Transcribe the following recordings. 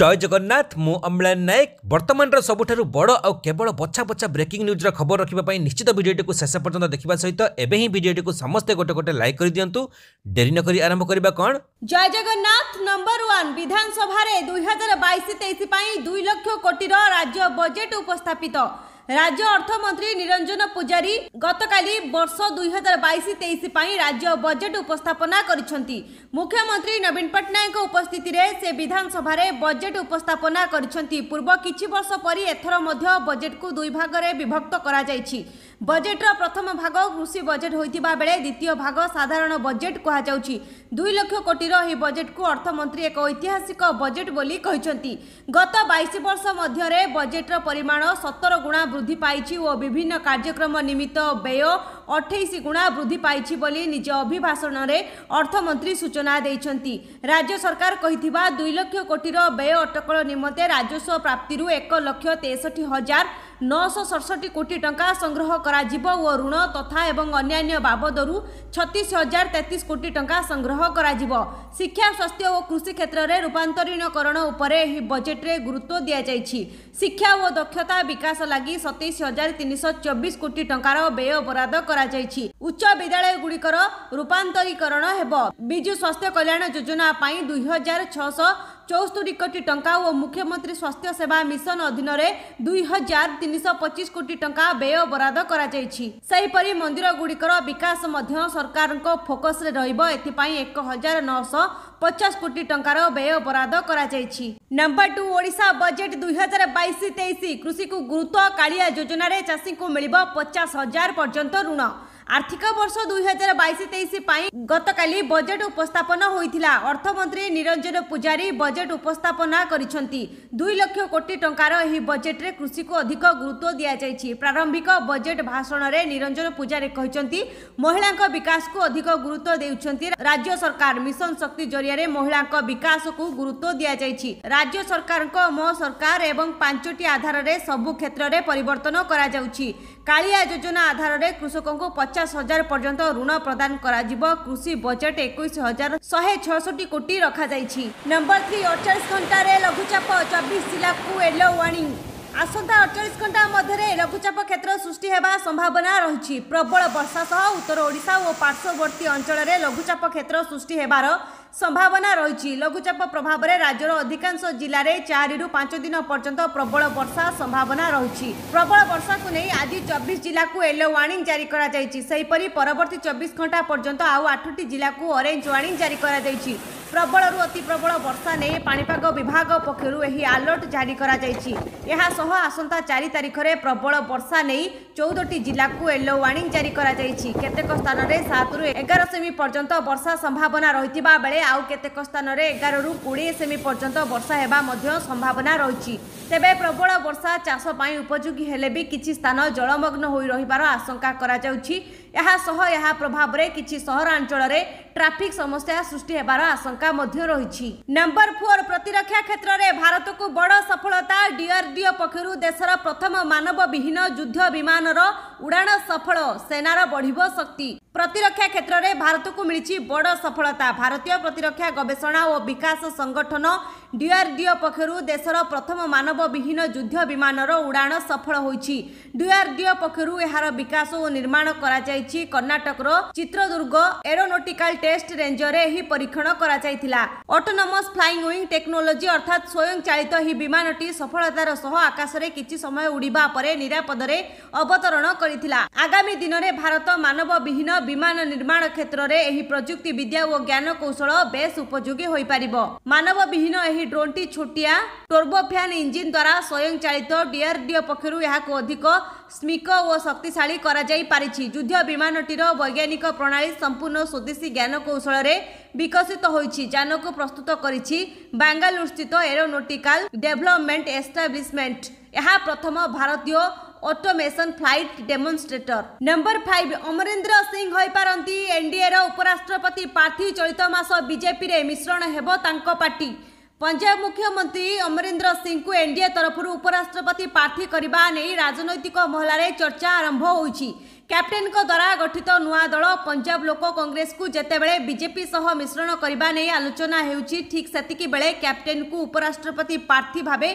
জয় জগন্নাথ মু অম্লান নায়ক বর্তমানৰ সবঠাৰু বড় আৰু কেৱল বচ্চা বচ্চা ব্ৰেকিং নিউজৰ খবৰ ৰখিবলৈ নিশ্চিত ভিডিওটো কো শেষৰ পৰ্যন্ত দেখিবা সহিত এবেইহি ভিডিওটো কো সম스테 গোটো গোটে লাইক কৰি দিয়ন্তু দেরি নকৰি আৰম্ভ কৰিব কোন জয় জগন্নাথ নম্বৰ 1 বিধানসভારે 2022-23 পই 2 লাখ কোটিৰ ৰাজ্য বাজেট উপস্থাপনিত রাজ্য অর্থমন্ত্রী নিরঞ্জন পূজারী গতকালি বর্ষ দুই হাজার বাইশ তেইশ রাজ্য বজেট উপস্থাপনা করেছেন মুখ্যমন্ত্রী নবীন পট্টনাক উপস্থিতি সে বিধানসভার বজেট উপস্থাপনা করেছেন পূর্ব কিছু বর্ষ পরি এথর মধ্য বজেটক দুই ভাগরে বিভক্ত করা যাইছি ବଜେଟ୍ର ପ୍ରଥମ ଭାଗ କୃଷି ବଜେଟ୍ ହୋଇଥିବା ବେଳେ ଦ୍ୱିତୀୟ ଭାଗ ସାଧାରଣ ବଜେଟ୍ କୁହାଯାଉଛି ଦୁଇ ଲକ୍ଷ କୋଟିର ଏହି ବଜେଟ୍କୁ ଅର୍ଥମନ୍ତ୍ରୀ ଏକ ଐତିହାସିକ ବଜେଟ୍ ବୋଲି କହିଛନ୍ତି ଗତ ବାଇଶ ବର୍ଷ ମଧ୍ୟରେ ବଜେଟ୍ର ପରିମାଣ ସତର ଗୁଣା ବୃଦ୍ଧି ପାଇଛି ଓ ବିଭିନ୍ନ କାର୍ଯ୍ୟକ୍ରମ ନିମିତ୍ତ ବ୍ୟୟ ଅଠେଇଶ ଗୁଣା ବୃଦ୍ଧି ପାଇଛି ବୋଲି ନିଜ ଅଭିଭାଷଣରେ ଅର୍ଥମନ୍ତ୍ରୀ ସୂଚନା ଦେଇଛନ୍ତି ରାଜ୍ୟ ସରକାର କହିଥିବା ଦୁଇ ଲକ୍ଷ କୋଟିର ବ୍ୟୟ ଅଟକଳ ନିମନ୍ତେ ରାଜସ୍ୱ ପ୍ରାପ୍ତିରୁ ଏକ ଲକ୍ଷ ତେଷଠି ହଜାର ନଅଶହ ସଡ଼ସଠି କୋଟି ଟଙ୍କା ସଂଗ୍ରହ କରାଯିବ ଓ ଋଣ ତଥା ଏବଂ ଅନ୍ୟାନ୍ୟ ବାବଦରୁ ଛତିଶ ହଜାର ତେତିଶ କୋଟି ଟଙ୍କା ସଂଗ୍ରହ କରାଯିବ ଶିକ୍ଷା ସ୍ୱାସ୍ଥ୍ୟ ଓ କୃଷି କ୍ଷେତ୍ରରେ ରୂପାନ୍ତରୀଣକରଣ ଉପରେ ଏହି ବଜେଟ୍ରେ ଗୁରୁତ୍ୱ ଦିଆଯାଇଛି ଶିକ୍ଷା ଓ ଦକ୍ଷତା ବିକାଶ ଲାଗି ସତେଇଶ ହଜାର ତିନିଶହ ଚବିଶ କୋଟି ଟଙ୍କାର ବ୍ୟୟ ବରାଦ କରାଯାଇଛି ଉଚ୍ଚ ବିଦ୍ୟାଳୟଗୁଡ଼ିକର ରୂପାନ୍ତରୀକରଣ ହେବ ବିଜୁ ସ୍ୱାସ୍ଥ୍ୟ କଲ୍ୟାଣ ଯୋଜନା ପାଇଁ ଦୁଇ ହଜାର ଛଅଶହ ଚଉସ୍ତରୀ କୋଟି ଟଙ୍କା ଓ ମୁଖ୍ୟମନ୍ତ୍ରୀ ସ୍ୱାସ୍ଥ୍ୟ ସେବା ମିଶନ ଅଧୀନରେ ଦୁଇ ହଜାର ତିନିଶହ ପଚିଶ କୋଟି ଟଙ୍କା ବ୍ୟୟ ବରାଦ କରାଯାଇଛି ସେହିପରି ମନ୍ଦିରଗୁଡ଼ିକର ବିକାଶ ମଧ୍ୟ ସରକାରଙ୍କ ଫୋକସରେ ରହିବ ଏଥିପାଇଁ ଏକ ହଜାର ନଅଶହ ପଚାଶ କୋଟି ଟଙ୍କାର ବ୍ୟୟ ବରାଦ କରାଯାଇଛି ନମ୍ବର ଟୁ ଓଡ଼ିଶା ବଜେଟ୍ ଦୁଇ ହଜାର ବାଇଶ ତେଇଶ କୃଷିକୁ ଗୁରୁତ୍ୱ କାଳିଆ ଯୋଜନାରେ ଚାଷୀଙ୍କୁ ମିଳିବ ପଚାଶ ହଜାର ପର୍ଯ୍ୟନ୍ତ ଋଣ আর্থিক বর্ষ দুই হাজার বাইশ তেইশ গতকাল বজেট উপস্থাপন হয়েছিল অর্থমন্ত্রী নিরঞ্জন পূজারী বজেট উপস্থাপনা করেছেন দুই লক্ষ কোটি টঙ্কার এই বজেটে কৃষিকু অধিক গুরুত্ব দিয়াযাইছি প্রারম্ভিক বজেট ভাষণের নিরঞ্জন পূজারী কিন্তু মহিলা বিকাশকু অধিক গুরুত্ব দেউছেন রাজ্য সরকার মিশন শক্তি জরিয়ারে মহিলা বিকাশকু গুরুত্ব দিয়াযাইছি রাজ্য সরকার মো সরকার এবং পাঁচটি ପାଞ୍ଚଟି সবু ক্ষেত্রে পরিবর্তন করা କରାଯାଉଛି କାଳିଆ ଯୋଜନା ଆଧାରରେ କୃଷକଙ୍କୁ ପଚାଶ ହଜାର ପର୍ଯ୍ୟନ୍ତ ଋଣ ପ୍ରଦାନ କରାଯିବ କୃଷି ବଜେଟ୍ ଏକୋଇଶ ହଜାର ଶହେ ଛଅଷଠି କୋଟି ରଖାଯାଇଛି ନମ୍ବର ଥ୍ରୀ ଅଠଚାଳିଶ ଘଣ୍ଟାରେ ଲଘୁଚାପ ଚବିଶ ଜିଲ୍ଲାକୁ ୟେଲୋ ୱାର୍ଣ୍ଣିଂ ଆସନ୍ତା ଅଠଚାଳିଶ ଘଣ୍ଟା ମଧ୍ୟରେ ଲଘୁଚାପ କ୍ଷେତ୍ର ସୃଷ୍ଟି ହେବା ସମ୍ଭାବନା ରହିଛି ପ୍ରବଳ ବର୍ଷା ସହ ଉତ୍ତର ଓଡ଼ିଶା ଓ ପାର୍ଶ୍ୱବର୍ତ୍ତୀ ଅଞ୍ଚଳରେ ଲଘୁଚାପ କ୍ଷେତ୍ର ସୃଷ୍ଟି ହେବାର ସମ୍ଭାବନା ରହିଛି ଲଘୁଚାପ ପ୍ରଭାବରେ ରାଜ୍ୟର ଅଧିକାଂଶ ଜିଲ୍ଲାରେ ଚାରିରୁ ପାଞ୍ଚ ଦିନ ପର୍ଯ୍ୟନ୍ତ ପ୍ରବଳ ବର୍ଷା ସମ୍ଭାବନା ରହିଛି ପ୍ରବଳ ବର୍ଷାକୁ ନେଇ ଆଜି ଚବିଶ ଜିଲ୍ଲାକୁ ୟେଲୋ ୱାର୍ଣ୍ଣିଂ ଜାରି କରାଯାଇଛି ସେହିପରି ପରବର୍ତ୍ତୀ ଚବିଶ ଘଣ୍ଟା ପର୍ଯ୍ୟନ୍ତ ଆଉ ଆଠଟି ଜିଲ୍ଲାକୁ ଅରେଞ୍ଜ ୱାର୍ଣ୍ଣିଂ ଜାରି କରାଯାଇଛି ପ୍ରବଳରୁ ଅତି ପ୍ରବଳ ବର୍ଷା ନେଇ ପାଣିପାଗ ବିଭାଗ ପକ୍ଷରୁ ଏହି ଆଲର୍ଟ ଜାରି କରାଯାଇଛି ଏହାସହ ଆସନ୍ତା ଚାରି ତାରିଖରେ ପ୍ରବଳ ବର୍ଷା ନେଇ ଚଉଦଟି ଜିଲ୍ଲାକୁ ୟେଲୋ ୱାର୍ଣ୍ଣିଂ ଜାରି କରାଯାଇଛି କେତେକ ସ୍ଥାନରେ ସାତରୁ ଏଗାର ସେମି ପର୍ଯ୍ୟନ୍ତ ବର୍ଷା ସମ୍ଭାବନା ରହିଥିବା ବେଳେ ଆଉ କେତେକ ସ୍ଥାନରେ ଏଗାରରୁ କୋଡ଼ିଏ ସେମି ପର୍ଯ୍ୟନ୍ତ ବର୍ଷା ହେବା ମଧ୍ୟ ସମ୍ଭାବନା ରହିଛି ତେବେ ପ୍ରବଳ ବର୍ଷା ଚାଷ ପାଇଁ ଉପଯୋଗୀ ହେଲେ ବି କିଛି ସ୍ଥାନ ଜଳମଗ୍ନ ହୋଇ ରହିବାର ଆଶଙ୍କା କରାଯାଉଛି ଏହାସହ ଏହା ପ୍ରଭାବରେ କିଛି ସହରାଞ୍ଚଳରେ ଟ୍ରାଫିକ୍ ସମସ୍ୟା ସୃଷ୍ଟି ହେବାର ଆଶଙ୍କା ମଧ୍ୟ ରହିଛି ନମ୍ବର ଫୋର୍ ପ୍ରତିରକ୍ଷା ରକ୍ଷା କ୍ଷେତ୍ରରେ ଭାରତକୁ ବଡ଼ ସଫଳତା ଡିଆର୍ଡିଓ ପକ୍ଷରୁ ଦେଶର ପ୍ରଥମ ମାନବ ବିହୀନ ଯୁଦ୍ଧ ବିମାନର ଉଡ଼ାଣ ସଫଳ ସେନାର ବଢ଼ିବ ଶକ୍ତି ପ୍ରତିରକ୍ଷା କ୍ଷେତ୍ରରେ ଭାରତକୁ ମିଳିଛି ବଡ଼ ସଫଳତା ଭାରତୀୟ ପ୍ରତିରକ୍ଷା ଗବେଷଣା ଓ ବିକାଶ ସଂଗଠନ ଡିଆର୍ଡିଓ ପକ୍ଷରୁ ଦେଶର ପ୍ରଥମ ମାନବବିହୀନ ଯୁଦ୍ଧ ବିମାନର ଉଡ଼ାଣ ସଫଳ ହୋଇଛି ଡିଆର୍ଡିଓ ପକ୍ଷରୁ ଏହାର ବିକାଶ ଓ ନିର୍ମାଣ କରାଯାଇଛି କର୍ଣ୍ଣାଟକର ଚିତ୍ରଦୁର୍ଗ ଏରୋନୋଟିକାଲ୍ ଟେଷ୍ଟ ରେଞ୍ଜରେ ଏହି ପରୀକ୍ଷଣ କରାଯାଇଥିଲା ଅଟୋନମସ୍ ଫ୍ଲାଇଂ ୱିଙ୍ଗ ଟେକ୍ନୋଲୋଜି ଅର୍ଥାତ୍ ସ୍ୱୟଂ ଚାଳିତ ଏହି ବିମାନଟି ସଫଳତାର ସହ ଆକାଶରେ କିଛି ସମୟ ଉଡ଼ିବା ପରେ ନିରାପଦରେ ଅବତରଣ କରି କରିଥିଲା ଆଗାମୀ ଦିନରେ ଭାରତ ମାନବ ବିହୀନ ବିମାନ ନିର୍ମାଣ କ୍ଷେତ୍ରରେ ଏହି ପ୍ରଯୁକ୍ତି ବିଦ୍ୟା ଓ ଜ୍ଞାନ କୌଶଳ ବେଶ ଉପଯୋଗୀ ହୋଇପାରିବ ମାନବ ବିହୀନ ଏହି ଡ୍ରୋନ୍ଟି ଛୋଟିଆ ଟର୍ବୋଫ୍ୟାନ୍ ଇଞ୍ଜିନ୍ ଦ୍ୱାରା ସ୍ୱୟଂ ଚାଳିତ ଡିଆର୍ଡିଓ ପକ୍ଷରୁ ଏହାକୁ ଅଧିକ ସ୍ମିକ ଓ ଶକ୍ତିଶାଳୀ କରାଯାଇପାରିଛି ଯୁଦ୍ଧ ବିମାନଟିର ବୈଜ୍ଞାନିକ ପ୍ରଣାଳୀ ସମ୍ପୂର୍ଣ୍ଣ ସ୍ୱଦେଶୀ ଜ୍ଞାନ କୌଶଳରେ ବିକଶିତ ହୋଇଛି ଯାନକୁ ପ୍ରସ୍ତୁତ କରିଛି ବାଙ୍ଗାଲୁରୁ ସ୍ଥିତ ଏରୋନୋଟିକାଲ ଡେଭଲପମେଣ୍ଟ ଏଷ୍ଟାବ୍ଲିଶମେଣ୍ଟ ଏହା ପ୍ରଥମ ଭାରତୀୟ automation flight demonstrator number five Amarendra Singh ହୋଇପାରନ୍ତି ଏନ୍ଡିଏର ଉପରାଷ୍ଟ୍ରପତି ପ୍ରାର୍ଥୀ ଚଳିତ ମାସ ବିଜେପିରେ ମିଶ୍ରଣ ହେବ ତାଙ୍କ ପାର୍ଟି ପଞ୍ଜାବ ମୁଖ୍ୟମନ୍ତ୍ରୀ ଅମରିନ୍ଦ୍ର ସିଂଙ୍କୁ ଏନ୍ଡିଏ ତରଫରୁ ଉପରାଷ୍ଟ୍ରପତି ପ୍ରାର୍ଥୀ କରିବା ନେଇ ରାଜନୈତିକ ମହଲାରେ ଚର୍ଚ୍ଚା ଆରମ୍ଭ ହୋଇଛି କ୍ୟାପ୍ଟେନ୍ଙ୍କ ଦ୍ୱାରା ଗଠିତ ନୂଆ ଦଳ ପଞ୍ଜାବ ଲୋକ କଂଗ୍ରେସକୁ ଯେତେବେଳେ ବିଜେପି ସହ ମିଶ୍ରଣ କରିବା ନେଇ ଆଲୋଚନା ହେଉଛି ଠିକ୍ ସେତିକି ବେଳେ କ୍ୟାପ୍ଟେନ୍କୁ ଉପରାଷ୍ଟ୍ରପତି ପ୍ରାର୍ଥୀ ଭାବେ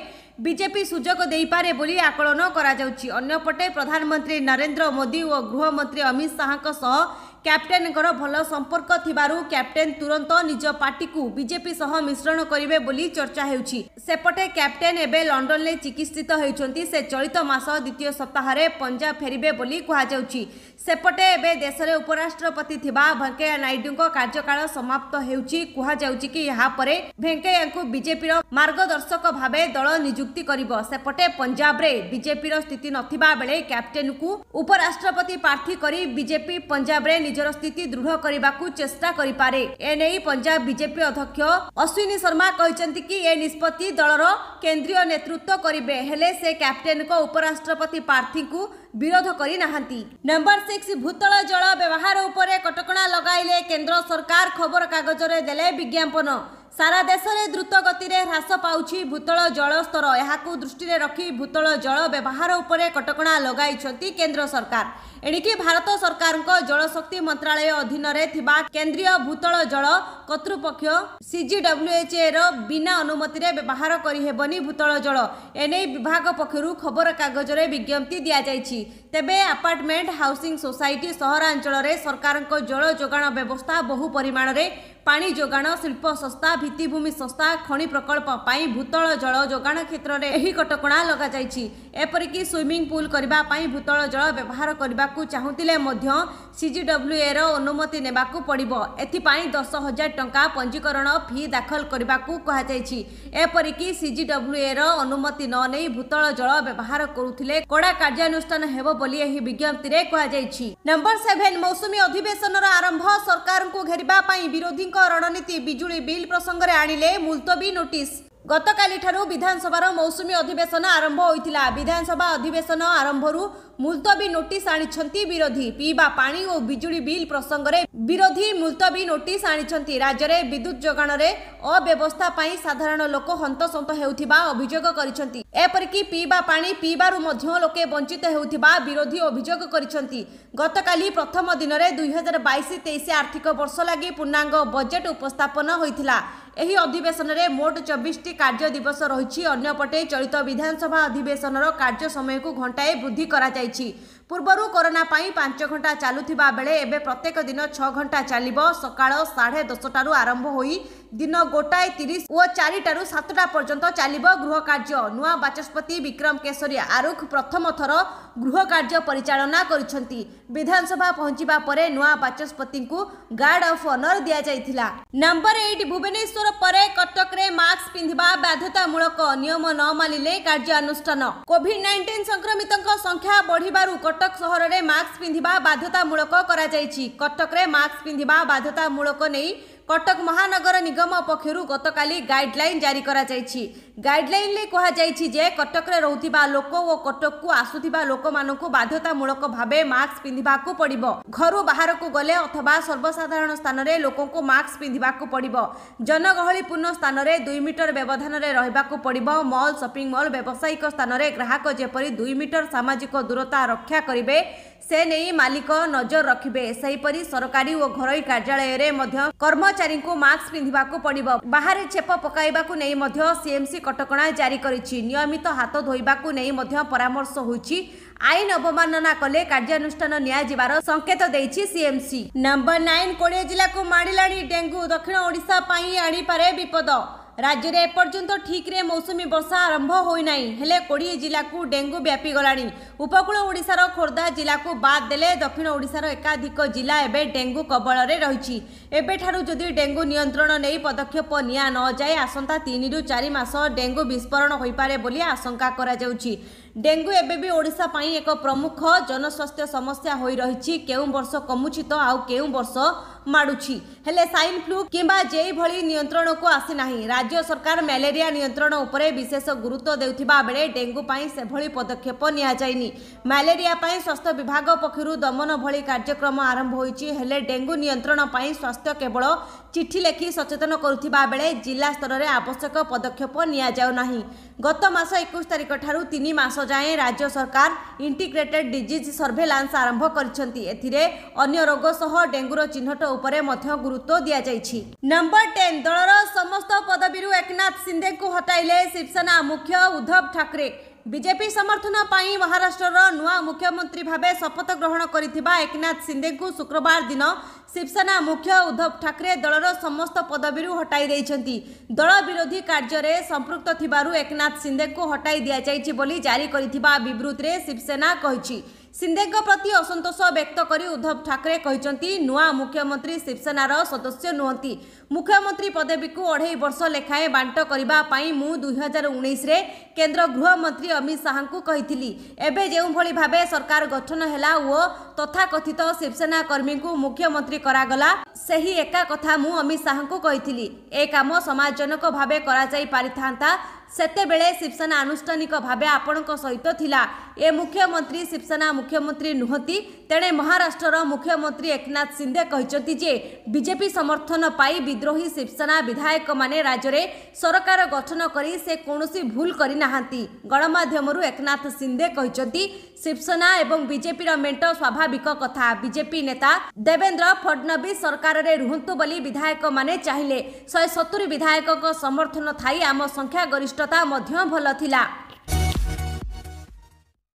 ବିଜେପି ସୁଯୋଗ ଦେଇପାରେ ବୋଲି ଆକଳନ କରାଯାଉଛି ଅନ୍ୟପଟେ ପ୍ରଧାନମନ୍ତ୍ରୀ ନରେନ୍ଦ୍ର ମୋଦି ଓ ଗୃହମନ୍ତ୍ରୀ ଅମିତ ଶାହାଙ୍କ ସହ କ୍ୟାପ୍ଟେନଙ୍କର ଭଲ ସମ୍ପର୍କ ଥିବାରୁ କ୍ୟାପ୍ଟେନ ତୁରନ୍ତ ନିଜ ପାର୍ଟିକୁ ବିଜେପି ସହ ମିଶ୍ରଣ କରିବେ ବୋଲି ଚର୍ଚ୍ଚା ହେଉଛି ସେପଟେ କ୍ୟାପ୍ଟେନ ଏବେ ଲଣ୍ଡନରେ ଚିକିତ୍ସିତ ହେଉଛନ୍ତି ସେ ଚଳିତ ମାସ ଦ୍ୱିତୀୟ ସପ୍ତାହରେ ପଞ୍ଜାବ ଫେରିବେ ବୋଲି କୁହାଯାଉଛି ସେପଟେ ଏବେ ଦେଶରେ ଉପରାଷ୍ଟ୍ରପତି ଥିବା ଭେଙ୍କୟା ନାଇଡୁଙ୍କ କାର୍ଯ୍ୟକାଳ ସମାପ୍ତ ହେଉଛି କୁହାଯାଉଛି କି ଏହାପରେ ଭେଙ୍କୟାଙ୍କୁ ବିଜେପିର ମାର୍ଗଦର୍ଶକ ଭାବେ ଦଳ ନିଯୁକ୍ତି କରିବ ସେପଟେ ପଞ୍ଜାବରେ ବିଜେପିର ସ୍ଥିତି ନଥିବା ବେଳେ କ୍ୟାପ୍ଟେନକୁ ଉପରାଷ୍ଟ୍ରପତି ପ୍ରାର୍ଥୀ କରି ବିଜେପି ପଞ୍ଜାବରେ ନିଜର ସ୍ଥିତି ଦୃଢ଼ କରିବାକୁ ଚେଷ୍ଟା କରିପାରେ ଏନେଇ ପଞ୍ଜାବ ବିଜେପି ଅଧ୍ୟକ୍ଷ ଅଶ୍ୱିନୀ ଶର୍ମା କହିଛନ୍ତି କି ଏ ନିଷ୍ପତ୍ତି ଦଳର କେନ୍ଦ୍ରୀୟ ନେତୃତ୍ୱ କରିବେ ହେଲେ ସେ କ୍ୟାପ୍ଟେନଙ୍କ ଉପରାଷ୍ଟ୍ରପତି ପ୍ରାର୍ଥୀଙ୍କୁ ବିରୋଧ କରିନାହାନ୍ତି ନମ୍ବର ସିକ୍ସ ଭୂତଳ ଜଳ ବ୍ୟବହାର ଉପରେ କଟକଣା ଲଗାଇଲେ କେନ୍ଦ୍ର ସରକାର ଖବରକାଗଜରେ ଦେଲେ ବିଜ୍ଞାପନ ସାରା ଦେଶରେ ଦ୍ରୁତ ହ୍ରାସ ପାଉଛି ଭୂତଳ ଜଳ ସ୍ତର ଏହାକୁ ଦୃଷ୍ଟିରେ ରଖି ଭୂତଳ ଜଳ ବ୍ୟବହାର ଉପରେ କଟକଣା ଲଗାଇଛନ୍ତି କେନ୍ଦ୍ର ସରକାର ଏଣିକି ଭାରତ ସରକାରଙ୍କ ଜଳଶକ୍ତି ମନ୍ତ୍ରାଳୟ ଅଧୀନରେ ଥିବା କେନ୍ଦ୍ରୀୟ ଭୂତଳ ଜଳ କର୍ତ୍ତୃପକ୍ଷ ସିଜିଡବ୍ଲ୍ୟୁଏଚ୍ଏର ବିନା ଅନୁମତିରେ ବ୍ୟବହାର କରିହେବନି ଭୂତଳ ଜଳ ଏନେଇ ବିଭାଗ ପକ୍ଷରୁ ଖବରକାଗଜରେ ବିଜ୍ଞପ୍ତି ଦିଆଯାଇଛି ତେବେ ଆପାର୍ଟମେଣ୍ଟ ହାଉସିଂ ସୋସାଇଟି ସହରାଞ୍ଚଳରେ ସରକାରଙ୍କ ଜଳ ଯୋଗାଣ ବ୍ୟବସ୍ଥା ବହୁ ପରିମାଣରେ ପାଣି ଯୋଗାଣ ଶିଳ୍ପ ସଂସ୍ଥା ଭିତ୍ତିଭୂମି ସଂସ୍ଥା ଖଣି ପ୍ରକଳ୍ପ ପାଇଁ ଭୂତଳ ଜଳ ଯୋଗାଣ କ୍ଷେତ୍ରରେ ଏହି କଟକଣା ଲଗାଯାଇଛି ଏପରିକି ସୁଇମିଂ ପୁଲ୍ କରିବା ପାଇଁ ଭୂତଳ ଜଳ ବ୍ୟବହାର କରିବାକୁ ଚାହୁଁଥିଲେ ମଧ୍ୟ ସିଜିଡବ୍ଲ୍ୟୁଏର ଅନୁମତି ନେବାକୁ ପଡ଼ିବ ଏଥିପାଇଁ ଦଶ ହଜାର ଟଙ୍କା ପଞ୍ଜୀକରଣ ଫି ଦାଖଲ କରିବାକୁ କୁହାଯାଇଛି ଏପରିକି ସିଜିଡବ୍ଲ୍ୟୁଏର ଅନୁମତି ନ ନେଇ ଭୂତଳ ଜଳ ବ୍ୟବହାର କରୁଥିଲେ କଡ଼ା କାର୍ଯ୍ୟାନୁଷ୍ଠାନ ହେବ ବୋଲି ଏହି ବିଜ୍ଞପ୍ତିରେ କୁହାଯାଇଛି ନମ୍ବର ସେଭେନ୍ ମୌସୁମୀ ଅଧିବେଶନର ଆରମ୍ଭ ସରକାରଙ୍କୁ ଘେରିବା ପାଇଁ ବିରୋଧୀଙ୍କ रणनीति विजुली बिल प्रसंगे आणिले मुलतवी नोटिस गतकाली ठारु विधानसभा मौसुमी अधिवेशन आरंभ होता विधानसभा अधिवेशन आरंभ ମୁଲତବୀ ନୋଟିସ୍ ଆଣିଛନ୍ତି ବିରୋଧୀ ପିଇବା ପାଣି ଓ ବିଜୁଳି ବିଲ୍ ପ୍ରସଙ୍ଗରେ ବିରୋଧୀ ମୁଲତବୀ ନୋଟିସ୍ ଆଣିଛନ୍ତି ରାଜ୍ୟରେ ବିଦ୍ୟୁତ୍ ଯୋଗାଣରେ ଅବ୍ୟବସ୍ଥା ପାଇଁ ସାଧାରଣ ଲୋକ ହନ୍ତସନ୍ତ ହେଉଥିବା ଅଭିଯୋଗ କରିଛନ୍ତି ଏପରିକି ପିଇବା ପାଣି ପିଇବାରୁ ମଧ୍ୟ ଲୋକେ ବଞ୍ଚିତ ହେଉଥିବା ବିରୋଧୀ ଅଭିଯୋଗ କରିଛନ୍ତି ଗତକାଲି ପ୍ରଥମ ଦିନରେ ଦୁଇହଜାର ବାଇଶ ତେଇଶ ଆର୍ଥିକ ବର୍ଷ ଲାଗି ପୂର୍ଣ୍ଣାଙ୍ଗ ବଜେଟ୍ ଉପସ୍ଥାପନ ହୋଇଥିଲା ଏହି ଅଧିବେଶନରେ ମୋଟ ଚବିଶଟି କାର୍ଯ୍ୟ ଦିବସ ରହିଛି ଅନ୍ୟପଟେ ଚଳିତ ବିଧାନସଭା ଅଧିବେଶନର କାର୍ଯ୍ୟ ସମୟକୁ ଘଣ୍ଟାଏ ବୃଦ୍ଧି କରାଯାଇଛି କରାଯାଇଛି ପୂର୍ବରୁ କରୋନା ପାଇଁ ପାଞ୍ଚ ଘଣ୍ଟା ଚାଲୁଥିବା ବେଳେ ଏବେ ପ୍ରତ୍ୟେକ ଦିନ ଛଅ ଘଣ୍ଟା ଚାଲିବ ସକାଳ ସାଢ଼େ ଦଶଟାରୁ ଆରମ୍ଭ ହୋଇ ଦିନ ଗୋଟାଏ ତିରିଶ ଓ ଚାରିଟାରୁ ସାତଟା ପର୍ଯ୍ୟନ୍ତ ଚାଲିବ ଗୃହ କାର୍ଯ୍ୟ ନୂଆ ବାଚସ୍ପତି ବିକ୍ରମ କେଶରୀ ଆରୁଖ ପ୍ରଥମ ଥର ଗୃହ କାର୍ଯ୍ୟ ପରିଚାଳନା କରିଛନ୍ତି ବିଧାନସଭା ପହଞ୍ଚିବା ପରେ ନୂଆ ବାଚସ୍ପତିଙ୍କୁ ଗାର୍ଡ ଅଫ୍ ଅନର ଦିଆଯାଇଥିଲା ନମ୍ବର ଏଇଟ୍ ଭୁବନେଶ୍ୱର ପରେ କଟକରେ ମାସ୍କ ପିନ୍ଧିବା ବାଧ୍ୟତାମୂଳକ ନିୟମ ନ ମାନିଲେ କାର୍ଯ୍ୟାନୁଷ୍ଠାନ କୋଭିଡ୍ ନାଇଣ୍ଟିନ୍ ସଂକ୍ରମିତଙ୍କ ସଂଖ୍ୟା ବଢ଼ିବାରୁ କଟକ ସହରରେ ମାସ୍କ ପିନ୍ଧିବା ବାଧ୍ୟତାମୂଳକ କରାଯାଇଛି କଟକରେ ମାସ୍କ ପିନ୍ଧିବା ବାଧ୍ୟତାମୂଳକ ନେଇ কটক মহানগর নিগম পক্ষর গতকালি গাইডলাইন জারি করা যাইছি গাইডলাইনরে কুহযাইছি যে কটকরে রহুথিবা লোক ও কটককু আসুথিবা লোকমানকু বাধ্যতামূলক ভাবে মাস্ক পিঁধিবাকু পড়িব ঘরু বাহারকু গলে অথবা সর্বসাধারণ স্থানরে লোকଙ୍କୁ মাস্ক পিঁধিবাকু পড়িব জনগহଳିপূর্ণ স্থানরে দুই মিটর ব্যবধানরে রহিবাকু পড়িব মল সপিং মল ব্যবসায়িক স্থানরে গ্রাহক যেপরি দুই মিটর সামাজিক দূরতা রক্ষা করিবে ସେ ନେଇ ମାଲିକ ନଜର ରଖିବେ ସେହିପରି ସରକାରୀ ଓ ଘରୋଇ କାର୍ଯ୍ୟାଳୟରେ ମଧ୍ୟ କର୍ମଚାରୀଙ୍କୁ ମାସ୍କ ପିନ୍ଧିବାକୁ ପଡ଼ିବ ବାହାରେ ଛେପ ପକାଇବାକୁ ନେଇ ମଧ୍ୟ ସିଏମ୍ସି କଟକଣା ଜାରି କରିଛି ନିୟମିତ ହାତ ଧୋଇବାକୁ ନେଇ ମଧ୍ୟ ପରାମର୍ଶ ହୋଇଛି ଆଇନ ଅବମାନନା କଲେ କାର୍ଯ୍ୟାନୁଷ୍ଠାନ ନିଆଯିବାର ସଙ୍କେତ ଦେଇଛି ସିଏମ୍ସି ନମ୍ବର ନାଇନ୍ କୋଡ଼ିଏ ଜିଲ୍ଲାକୁ ମାଡ଼ିଲାଣି ଡେଙ୍ଗୁ ଦକ୍ଷିଣ ଓଡ଼ିଶା ପାଇଁ ଆଣିପାରେ ବିପଦ ରାଜ୍ୟରେ ଏପର୍ଯ୍ୟନ୍ତ ଠିକ୍ରେ ମୌସୁମୀ ବର୍ଷା ଆରମ୍ଭ ହୋଇନାହିଁ ହେଲେ କୋଡ଼ିଏ ଜିଲ୍ଲାକୁ ଡେଙ୍ଗୁ ବ୍ୟାପିଗଲାଣି ଉପକୂଳ ଓଡ଼ିଶାର ଖୋର୍ଦ୍ଧା ଜିଲ୍ଲାକୁ ବାଦ୍ ଦେଲେ ଦକ୍ଷିଣ ଓଡ଼ିଶାର ଏକାଧିକ ଜିଲ୍ଲା ଏବେ ଡେଙ୍ଗୁ କବଳରେ ରହିଛି ଏବେଠାରୁ ଯଦି ଡେଙ୍ଗୁ ନିୟନ୍ତ୍ରଣ ନେଇ ପଦକ୍ଷେପ ନିଆ ନଯାଏ ଆସନ୍ତା ତିନିରୁ ଚାରି ମାସ ଡେଙ୍ଗୁ ବିସ୍ଫୋରଣ ହୋଇପାରେ ବୋଲି ଆଶଙ୍କା କରାଯାଉଛି ଡେଙ୍ଗୁ ଏବେ ବି ଓଡ଼ିଶା ପାଇଁ ଏକ ପ୍ରମୁଖ ଜନସ୍ୱାସ୍ଥ୍ୟ ସମସ୍ୟା ହୋଇ ରହିଛି କେଉଁ ବର୍ଷ କମୁଛି ତ ଆଉ କେଉଁ ବର୍ଷ ମାଡ଼ୁଛି ହେଲେ ସ୍ୱାଇନ୍ ଫ୍ଲୁ କିମ୍ବା ଯେଭଳି ନିୟନ୍ତ୍ରଣକୁ ଆସିନାହିଁ ରାଜ୍ୟ ସରକାର ମ୍ୟାଲେରିଆ ନିୟନ୍ତ୍ରଣ ଉପରେ ବିଶେଷ ଗୁରୁତ୍ୱ ଦେଉଥିବା ବେଳେ ଡେଙ୍ଗୁ ପାଇଁ ସେଭଳି ପଦକ୍ଷେପ ନିଆଯାଇନି ମ୍ୟାଲେରିଆ ପାଇଁ ସ୍ୱାସ୍ଥ୍ୟ ବିଭାଗ ପକ୍ଷରୁ ଦମନ ଭଳି କାର୍ଯ୍ୟକ୍ରମ ଆରମ୍ଭ ହୋଇଛି ହେଲେ ଡେଙ୍ଗୁ ନିୟନ୍ତ୍ରଣ ପାଇଁ ସ୍ୱାସ୍ଥ୍ୟ କେବଳ ଚିଠି ଲେଖି ସଚେତନ କରୁଥିବା ବେଳେ ଜିଲ୍ଲା ସ୍ତରରେ ଆବଶ୍ୟକ ପଦକ୍ଷେପ ନିଆଯାଉନାହିଁ ଗତ ମାସ ଏକୋଇଶ ତାରିଖ ଠାରୁ ତିନି ମାସ जाए राज्य सरकार इंटीग्रेटेड डिजिज सर्भेलांस आरंभ करोग डेगुर चिन्हट गुरुत्व जा नंबर टेन दल समस्त पदवीर एकनाथ सिंधे को हटाइले शिवसेना मुख्य उद्धव ठाकरे ବିଜେପି ସମର୍ଥନ ପାଇଁ ମହାରାଷ୍ଟ୍ରର ନୂଆ ମୁଖ୍ୟମନ୍ତ୍ରୀ ଭାବେ ଶପଥ ଗ୍ରହଣ କରିଥିବା ଏକନାଥ ସିନ୍ଦେଙ୍କୁ ଶୁକ୍ରବାର ଦିନ ଶିବସେନା ମୁଖ୍ୟ ଉଦ୍ଧବ ଠାକରେ ଦଳର ସମସ୍ତ ପଦବୀରୁ ହଟାଇ ଦେଇଛନ୍ତି ଦଳ ବିରୋଧୀ କାର୍ଯ୍ୟରେ ସମ୍ପୃକ୍ତ ଥିବାରୁ ଏକନାଥ ସିନ୍ଦେଙ୍କୁ ହଟାଇ ଦିଆଯାଇଛି ବୋଲି ଜାରି କରିଥିବା ବିବୃତ୍ତିରେ ଶିବସେନା କହିଛି ସିନ୍ଦେଙ୍କ ପ୍ରତି ଅସନ୍ତୋଷ ବ୍ୟକ୍ତ କରି ଉଦ୍ଧବ ଠାକରେ କହିଛନ୍ତି ନୂଆ ମୁଖ୍ୟମନ୍ତ୍ରୀ ଶିବସେନାର ସଦସ୍ୟ ନୁହନ୍ତି ମୁଖ୍ୟମନ୍ତ୍ରୀ ପଦବୀକୁ ଅଢ଼େଇ ବର୍ଷ ଲେଖାଏଁ ବାଣ୍ଟ କରିବା ପାଇଁ ମୁଁ ଦୁଇହଜାର ଉଣେଇଶରେ କେନ୍ଦ୍ର ଗୃହମନ୍ତ୍ରୀ ଅମିତ ଶାହାଙ୍କୁ କହିଥିଲି ଏବେ ଯେଉଁଭଳି ଭାବେ ସରକାର ଗଠନ ହେଲା ଓ ତଥାକଥିତ ଶିବସେନା କର୍ମୀଙ୍କୁ ମୁଖ୍ୟମନ୍ତ୍ରୀ କରାଗଲା ସେହି ଏକା କଥା ମୁଁ ଅମିତ ଶାହାଙ୍କୁ କହିଥିଲି ଏ କାମ ସମାଜଜନକ ଭାବେ କରାଯାଇ ପାରିଥାନ୍ତା ସେତେବେଳେ ଶିବସେନା ଆନୁଷ୍ଠାନିକ ଭାବେ ଆପଣଙ୍କ ସହିତ ଥିଲା ଏ ମୁଖ୍ୟମନ୍ତ୍ରୀ ଶିବସେନା ମୁଖ୍ୟମନ୍ତ୍ରୀ ନୁହନ୍ତି ତେଣେ ମହାରାଷ୍ଟ୍ରର ମୁଖ୍ୟମନ୍ତ୍ରୀ ଏକନାଥ ସିନ୍ଦେ କହିଛନ୍ତି ଯେ ବିଜେପି ସମର୍ଥନ ପାଇ ବିଦ୍ରୋହୀ ଶିବସେନା ବିଧାୟକମାନେ ରାଜ୍ୟରେ ସରକାର ଗଠନ କରି ସେ କୌଣସି ଭୁଲ କରିନାହାନ୍ତି ଗଣମାଧ୍ୟମରୁ ଏକନାଥ ସିନ୍ଦେ କହିଛନ୍ତି ଶିବସେନା ଏବଂ ବିଜେପିର ମେଣ୍ଟ ସ୍ୱାଭାବିକ କଥା ବିଜେପି ନେତା ଦେବେନ୍ଦ୍ର ଫଡ୍ନବିସ୍ ସରକାରରେ ରୁହନ୍ତୁ ବୋଲି ବିଧାୟକମାନେ ଚାହିଁଲେ ଶହେ ସତୁରି ବିଧାୟକଙ୍କ ସମର୍ଥନ ଥାଇ ଆମ ସଂଖ୍ୟାଗରିଷ୍ଠ ଅସ୍ପଷ୍ଟତା ମଧ୍ୟ ଭଲ ଥିଲା